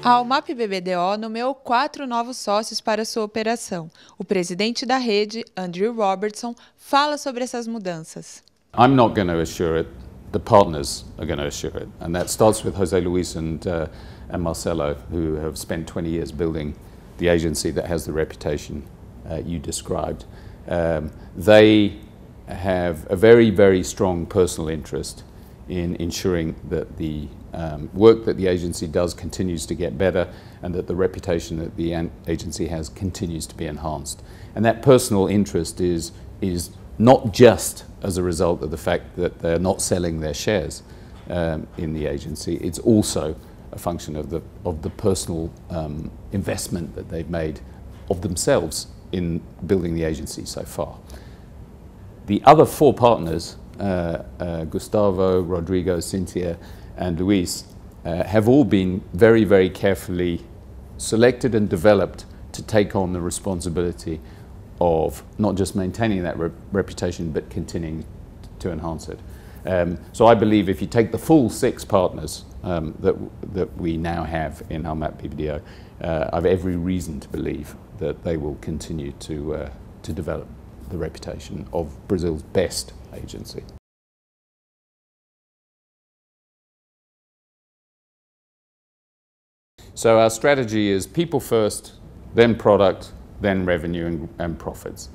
A Almap BBDO nomeou quatro novos sócios para sua operação. O presidente da rede, Andrew Robertson, fala sobre essas mudanças. I'm not going to assure it. The partners are going to assure it, and that starts with Jose Luis and, uh, and Marcelo, who have spent 20 years building the agency that has the reputation uh, you described. Um, they have a very, very strong personal interest in ensuring that the um, work that the agency does continues to get better and that the reputation that the agency has continues to be enhanced. And that personal interest is, is not just as a result of the fact that they're not selling their shares um, in the agency, it's also a function of the, of the personal um, investment that they've made of themselves in building the agency so far. The other four partners uh, uh, Gustavo, Rodrigo, Cynthia, and Luis uh, have all been very, very carefully selected and developed to take on the responsibility of not just maintaining that re reputation but continuing to enhance it. Um, so I believe if you take the full six partners um, that, that we now have in our BBDO, uh, I have every reason to believe that they will continue to, uh, to develop the reputation of Brazil's best agency. So our strategy is people first, then product, then revenue and, and profits.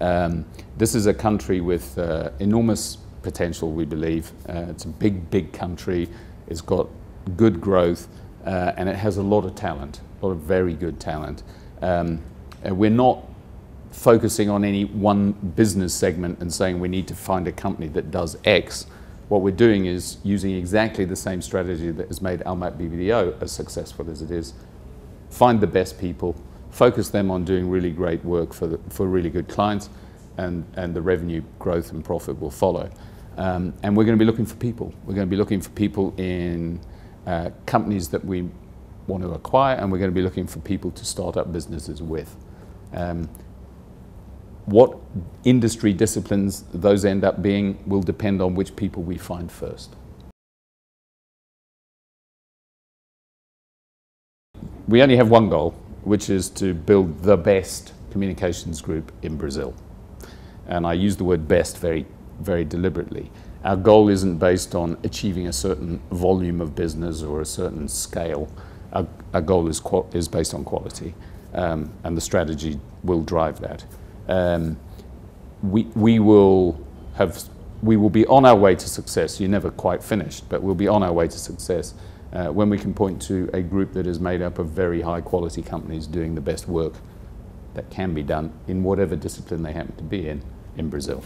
Um, this is a country with uh, enormous potential, we believe. Uh, it's a big, big country. It's got good growth uh, and it has a lot of talent, a lot of very good talent. Um, we're not focusing on any one business segment and saying we need to find a company that does X. What we're doing is using exactly the same strategy that has made Almat BBDO as successful as it is. Find the best people, focus them on doing really great work for, the, for really good clients, and, and the revenue growth and profit will follow. Um, and we're going to be looking for people. We're going to be looking for people in uh, companies that we want to acquire, and we're going to be looking for people to start up businesses with. Um, what industry disciplines those end up being will depend on which people we find first. We only have one goal, which is to build the best communications group in Brazil. And I use the word best very, very deliberately. Our goal isn't based on achieving a certain volume of business or a certain scale. Our, our goal is, is based on quality, um, and the strategy will drive that um, we, we will have we will be on our way to success. You're never quite finished, but we'll be on our way to success uh, when we can point to a group that is made up of very high quality companies doing the best work that can be done in whatever discipline they happen to be in in Brazil.